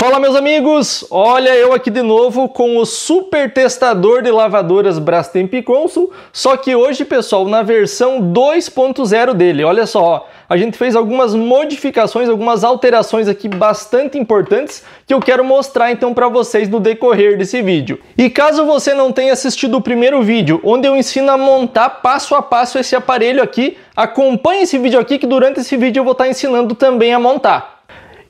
Fala meus amigos, olha eu aqui de novo com o super testador de lavadoras Brastemp Consul, só que hoje pessoal na versão 2.0 dele, olha só, a gente fez algumas modificações, algumas alterações aqui bastante importantes que eu quero mostrar então para vocês no decorrer desse vídeo. E caso você não tenha assistido o primeiro vídeo, onde eu ensino a montar passo a passo esse aparelho aqui, acompanhe esse vídeo aqui que durante esse vídeo eu vou estar tá ensinando também a montar.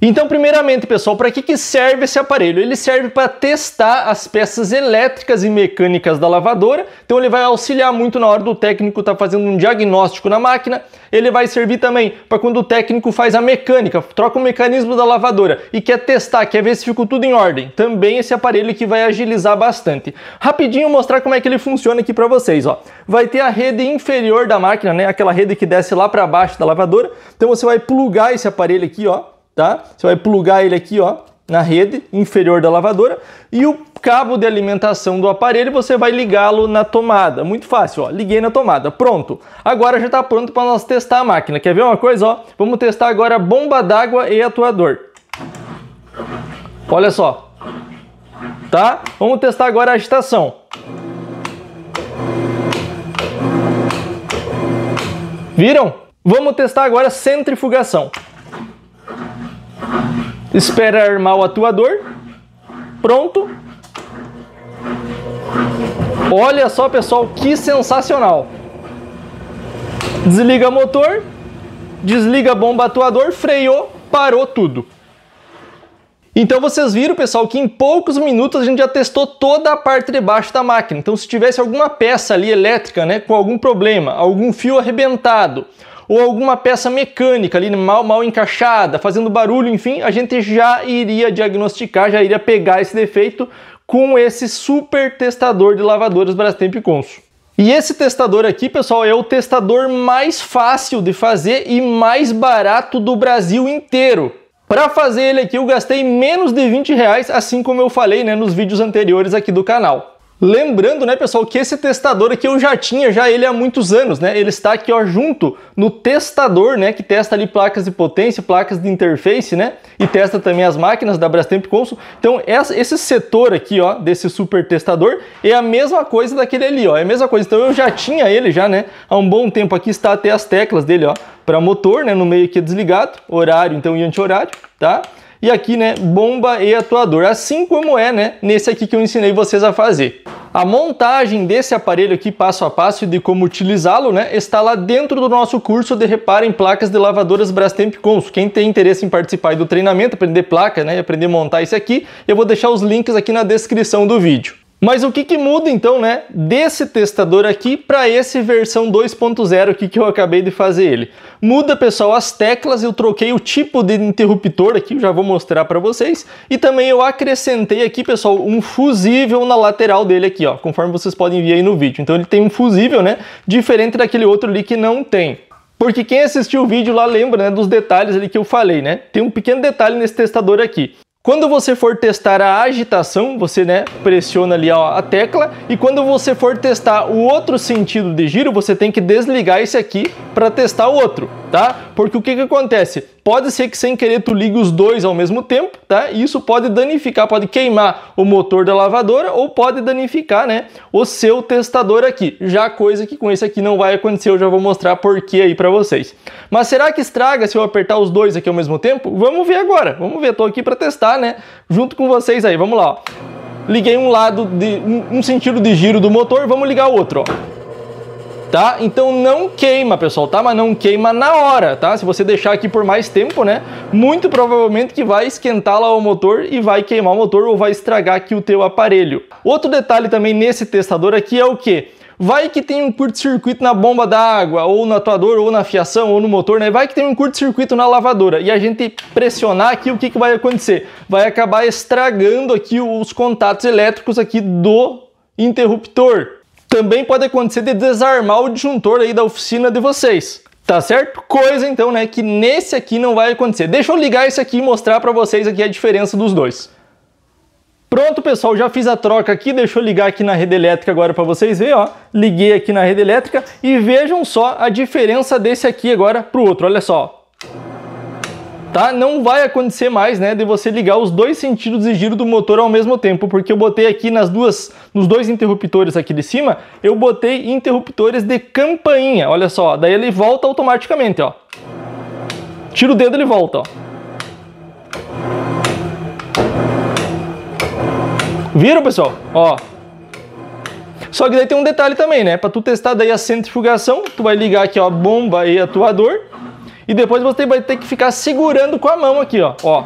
Então, primeiramente, pessoal, para que, que serve esse aparelho? Ele serve para testar as peças elétricas e mecânicas da lavadora, então ele vai auxiliar muito na hora do técnico estar tá fazendo um diagnóstico na máquina, ele vai servir também para quando o técnico faz a mecânica, troca o mecanismo da lavadora e quer testar, quer ver se ficou tudo em ordem. Também esse aparelho que vai agilizar bastante. Rapidinho mostrar como é que ele funciona aqui para vocês, ó. Vai ter a rede inferior da máquina, né? Aquela rede que desce lá para baixo da lavadora. Então você vai plugar esse aparelho aqui, ó tá? Você vai plugar ele aqui, ó, na rede inferior da lavadora e o cabo de alimentação do aparelho você vai ligá-lo na tomada. Muito fácil, ó. Liguei na tomada, pronto. Agora já está pronto para nós testar a máquina. Quer ver uma coisa, ó? Vamos testar agora a bomba d'água e atuador. Olha só. Tá? Vamos testar agora a agitação. Viram? Vamos testar agora a centrifugação espera armar o atuador, pronto. Olha só pessoal, que sensacional! Desliga motor, desliga a bomba atuador, freou, parou tudo. Então vocês viram, pessoal, que em poucos minutos a gente já testou toda a parte de baixo da máquina. Então se tivesse alguma peça ali elétrica, né, com algum problema, algum fio arrebentado, ou alguma peça mecânica ali mal, mal encaixada, fazendo barulho, enfim, a gente já iria diagnosticar, já iria pegar esse defeito com esse super testador de lavadoras Brastemp Consul. E esse testador aqui, pessoal, é o testador mais fácil de fazer e mais barato do Brasil inteiro. Para fazer ele aqui eu gastei menos de 20 reais, assim como eu falei né, nos vídeos anteriores aqui do canal. Lembrando, né, pessoal, que esse testador aqui eu já tinha já ele há muitos anos, né? Ele está aqui, ó, junto no testador, né, que testa ali placas de potência, placas de interface, né? E testa também as máquinas da Brastemp Consul. Então, essa, esse setor aqui, ó, desse super testador é a mesma coisa daquele ali, ó. É a mesma coisa. Então, eu já tinha ele já, né, há um bom tempo aqui está até as teclas dele, ó, para motor, né, no meio aqui é desligado, horário, então e anti-horário, tá? E aqui, né, bomba e atuador, assim como é, né, nesse aqui que eu ensinei vocês a fazer. A montagem desse aparelho aqui, passo a passo, e de como utilizá-lo, né, está lá dentro do nosso curso de reparo em placas de lavadoras Brastemp Cons. Quem tem interesse em participar do treinamento, aprender placa né, e aprender a montar isso aqui, eu vou deixar os links aqui na descrição do vídeo. Mas o que, que muda então, né, desse testador aqui para esse versão 2.0 que eu acabei de fazer ele? Muda, pessoal, as teclas, eu troquei o tipo de interruptor aqui, já vou mostrar para vocês, e também eu acrescentei aqui, pessoal, um fusível na lateral dele aqui, ó, conforme vocês podem ver aí no vídeo. Então ele tem um fusível, né, diferente daquele outro ali que não tem. Porque quem assistiu o vídeo lá lembra né, dos detalhes ali que eu falei, né? Tem um pequeno detalhe nesse testador aqui. Quando você for testar a agitação, você né, pressiona ali a tecla e quando você for testar o outro sentido de giro, você tem que desligar esse aqui para testar o outro, tá? Porque o que, que acontece? pode ser que sem querer tu ligue os dois ao mesmo tempo, tá? E isso pode danificar, pode queimar o motor da lavadora ou pode danificar, né, o seu testador aqui. Já coisa que com esse aqui não vai acontecer, eu já vou mostrar por que aí para vocês. Mas será que estraga se eu apertar os dois aqui ao mesmo tempo? Vamos ver agora. Vamos ver, tô aqui para testar, né, junto com vocês aí. Vamos lá, ó. Liguei um lado de um sentido de giro do motor, vamos ligar o outro, ó tá? Então não queima, pessoal, tá? Mas não queima na hora, tá? Se você deixar aqui por mais tempo, né? Muito provavelmente que vai esquentar lá o motor e vai queimar o motor ou vai estragar aqui o teu aparelho. Outro detalhe também nesse testador aqui é o que? Vai que tem um curto-circuito na bomba d'água, ou no atuador, ou na fiação, ou no motor, né? Vai que tem um curto-circuito na lavadora. E a gente pressionar aqui, o que, que vai acontecer? Vai acabar estragando aqui os contatos elétricos aqui do interruptor, também pode acontecer de desarmar o disjuntor aí da oficina de vocês. Tá certo? Coisa então, né, que nesse aqui não vai acontecer. Deixa eu ligar esse aqui e mostrar para vocês aqui a diferença dos dois. Pronto, pessoal, já fiz a troca aqui, deixa eu ligar aqui na rede elétrica agora para vocês verem, ó. Liguei aqui na rede elétrica e vejam só a diferença desse aqui agora pro outro, olha só tá? Não vai acontecer mais, né, de você ligar os dois sentidos de giro do motor ao mesmo tempo, porque eu botei aqui nas duas, nos dois interruptores aqui de cima, eu botei interruptores de campainha, olha só, daí ele volta automaticamente, ó. Tira o dedo, ele volta, ó. Viram, pessoal? Ó. Só que daí tem um detalhe também, né? Para tu testar daí a centrifugação, tu vai ligar aqui, ó, bomba e atuador e depois você vai ter que ficar segurando com a mão aqui, ó. Ó,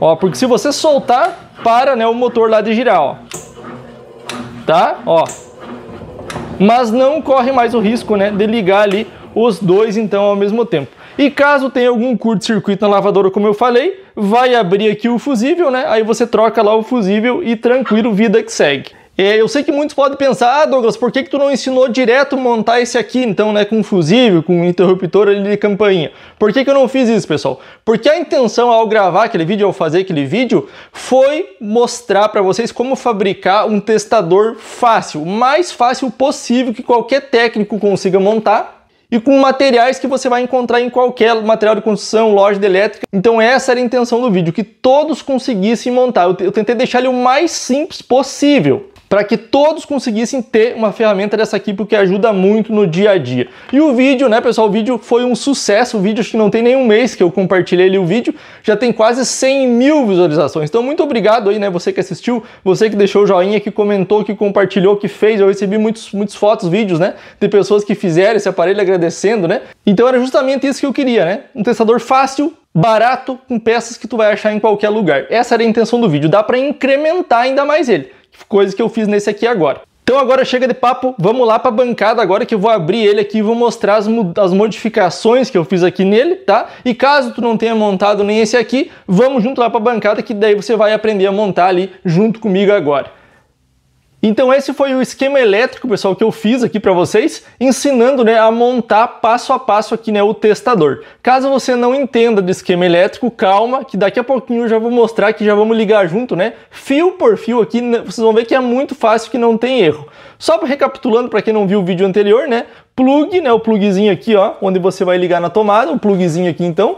ó porque se você soltar, para né, o motor lá de girar, ó. Tá? Ó. Mas não corre mais o risco né, de ligar ali os dois então ao mesmo tempo. E caso tenha algum curto-circuito na lavadora, como eu falei, vai abrir aqui o fusível, né? Aí você troca lá o fusível e tranquilo, vida que segue. É, eu sei que muitos podem pensar, ah, Douglas, por que, que tu não ensinou direto montar esse aqui, então, né, com fusível, com interruptor ali de campainha? Por que, que eu não fiz isso, pessoal? Porque a intenção ao gravar aquele vídeo, ao fazer aquele vídeo, foi mostrar para vocês como fabricar um testador fácil, o mais fácil possível que qualquer técnico consiga montar, e com materiais que você vai encontrar em qualquer material de construção, loja de elétrica. Então essa era a intenção do vídeo, que todos conseguissem montar. Eu tentei deixar ele o mais simples possível para que todos conseguissem ter uma ferramenta dessa aqui, porque ajuda muito no dia a dia. E o vídeo, né, pessoal, o vídeo foi um sucesso, o vídeo acho que não tem nenhum mês que eu compartilhei ali o vídeo, já tem quase 100 mil visualizações. Então, muito obrigado aí, né, você que assistiu, você que deixou o joinha, que comentou, que compartilhou, que fez, eu recebi muitos, muitos fotos, vídeos, né, de pessoas que fizeram esse aparelho agradecendo, né. Então, era justamente isso que eu queria, né, um testador fácil, barato, com peças que tu vai achar em qualquer lugar. Essa era a intenção do vídeo, dá para incrementar ainda mais ele coisa que eu fiz nesse aqui agora. Então agora chega de papo, vamos lá para a bancada agora que eu vou abrir ele aqui e vou mostrar as, as, modificações que eu fiz aqui nele, tá? E caso tu não tenha montado nem esse aqui, vamos junto lá para a bancada que daí você vai aprender a montar ali junto comigo agora. Então esse foi o esquema elétrico, pessoal, que eu fiz aqui para vocês, ensinando né, a montar passo a passo aqui né, o testador. Caso você não entenda do esquema elétrico, calma, que daqui a pouquinho eu já vou mostrar que já vamos ligar junto, né? Fio por fio aqui, vocês vão ver que é muito fácil, que não tem erro. Só recapitulando para quem não viu o vídeo anterior, né? plug, né? O plugzinho aqui, ó, onde você vai ligar na tomada, o plugzinho aqui então.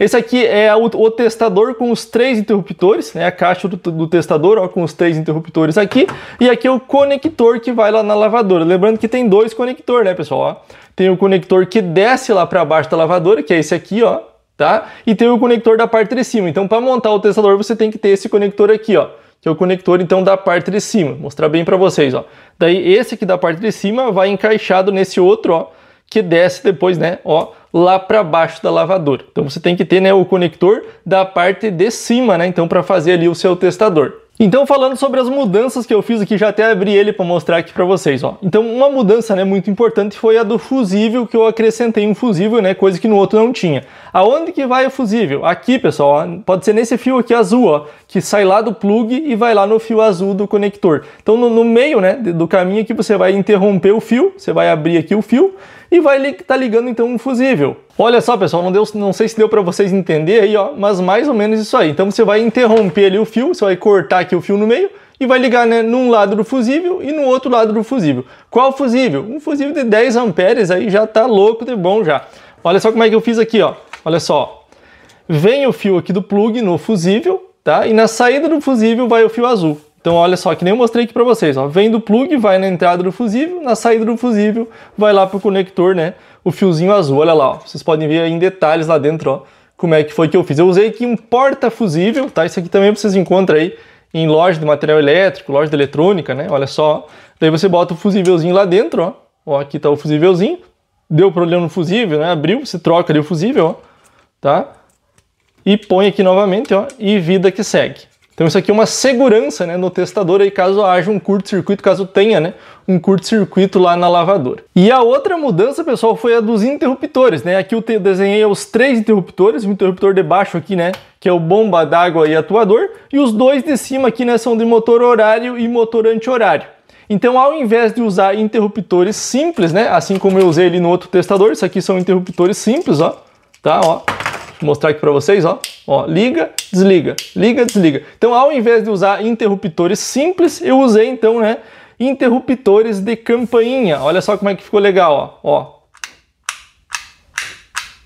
Esse aqui é o, o testador com os três interruptores, né? A caixa do, do, testador, ó, com os três interruptores aqui. E aqui é o conector que vai lá na lavadora. Lembrando que tem dois conectores, né, pessoal? Ó, tem o conector que desce lá para baixo da lavadora, que é esse aqui, ó, tá? E tem o conector da parte de cima. Então, para montar o testador, você tem que ter esse conector aqui, ó que é o conector então da parte de cima. Vou mostrar bem para vocês, ó. Daí esse aqui da parte de cima vai encaixado nesse outro, ó, que desce depois, né, ó, lá para baixo da lavadora. Então você tem que ter, né, o conector da parte de cima, né, então para fazer ali o seu testador. Então, falando sobre as mudanças que eu fiz aqui, já até abri ele para mostrar aqui para vocês, ó. Então, uma mudança, né, muito importante foi a do fusível, que eu acrescentei um fusível, né, coisa que no outro não tinha. Aonde que vai o fusível? Aqui, pessoal, ó, pode ser nesse fio aqui azul, ó, que sai lá do plug e vai lá no fio azul do conector. Então, no, no meio, né, do caminho aqui, você vai interromper o fio, você vai abrir aqui o fio, e vai estar tá ligando então um fusível. Olha só, pessoal, não, deu, não sei se deu para vocês entender aí, ó, mas mais ou menos isso aí. Então você vai interromper ali o fio, você vai cortar aqui o fio no meio e vai ligar né, num lado do fusível e no outro lado do fusível. Qual fusível? Um fusível de 10 amperes aí já tá louco de bom já. Olha só como é que eu fiz aqui, ó. Olha só. Vem o fio aqui do plug no fusível, tá? E na saída do fusível vai o fio azul. Então olha só, que nem eu mostrei aqui para vocês, ó, vem do plug, vai na entrada do fusível, na saída do fusível, vai lá pro conector, né, o fiozinho azul, olha lá, ó, vocês podem ver em detalhes lá dentro, ó, como é que foi que eu fiz. Eu usei aqui um porta-fusível, tá, isso aqui também vocês encontram aí em loja de material elétrico, loja de eletrônica, né, olha só, daí você bota o fusívelzinho lá dentro, ó, ó, aqui tá o fusívelzinho, deu problema no fusível, né, abriu, você troca ali o fusível, ó, tá, e põe aqui novamente, ó, e vida que segue. Então isso aqui é uma segurança né, no testador aí caso haja um curto-circuito, caso tenha né, um curto-circuito lá na lavadora. E a outra mudança, pessoal, foi a dos interruptores. Né? Aqui eu desenhei os três interruptores, o interruptor de baixo aqui, né, que é o bomba d'água e atuador, e os dois de cima aqui né, são de motor horário e motor anti-horário. Então, ao invés de usar interruptores simples, né, assim como eu usei ali no outro testador, isso aqui são interruptores simples, ó, tá, ó, Vou mostrar aqui para vocês, ó. ó. Liga, desliga, liga, desliga. Então, ao invés de usar interruptores simples, eu usei então, né, interruptores de campainha. Olha só como é que ficou legal, ó. ó.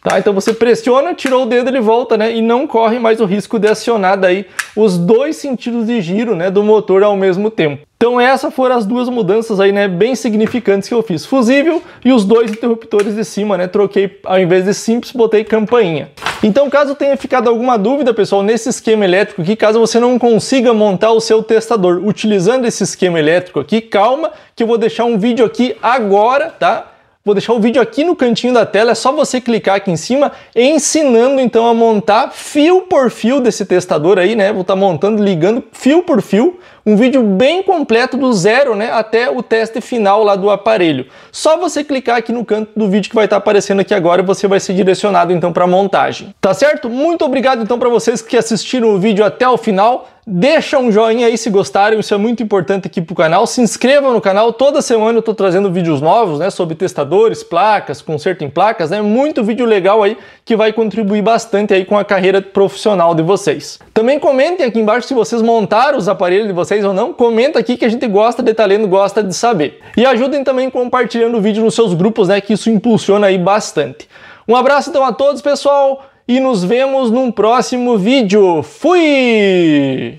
Tá? Então você pressiona, tirou o dedo, ele volta, né? E não corre mais o risco de acionar daí os dois sentidos de giro, né, do motor ao mesmo tempo. Então essas foram as duas mudanças aí, né, bem significantes que eu fiz. Fusível e os dois interruptores de cima, né, troquei, ao invés de simples, botei campainha. Então caso tenha ficado alguma dúvida, pessoal, nesse esquema elétrico aqui, caso você não consiga montar o seu testador utilizando esse esquema elétrico aqui, calma que eu vou deixar um vídeo aqui agora, tá? Vou deixar o vídeo aqui no cantinho da tela, é só você clicar aqui em cima, ensinando então a montar fio por fio desse testador aí, né? Vou estar tá montando, ligando fio por fio, um vídeo bem completo do zero né, até o teste final lá do aparelho. Só você clicar aqui no canto do vídeo que vai estar tá aparecendo aqui agora e você vai ser direcionado então para a montagem. Tá certo? Muito obrigado então para vocês que assistiram o vídeo até o final. Deixa um joinha aí se gostaram, isso é muito importante aqui pro canal. Se inscrevam no canal, toda semana eu estou trazendo vídeos novos, né, sobre testadores, placas, conserto em placas, né? Muito vídeo legal aí que vai contribuir bastante aí com a carreira profissional de vocês. Também comentem aqui embaixo se vocês montaram os aparelhos de vocês vocês ou não, comenta aqui que a gente gosta de talento, tá gosta de saber. E ajudem também compartilhando o vídeo nos seus grupos, né, que isso impulsiona aí bastante. Um abraço então a todos, pessoal, e nos vemos num próximo vídeo. Fui!